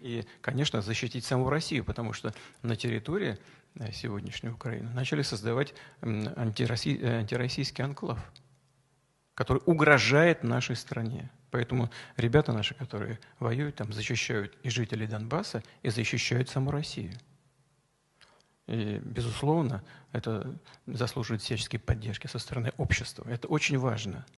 И, конечно, защитить саму Россию, потому что на территории э, сегодняшней Украины начали создавать антироссий, э, антироссийский анклав, который угрожает нашей стране. Поэтому ребята наши, которые воюют, там защищают и жителей Донбасса, и защищают саму Россию. И, безусловно, это заслуживает всяческой поддержки со стороны общества. Это очень важно.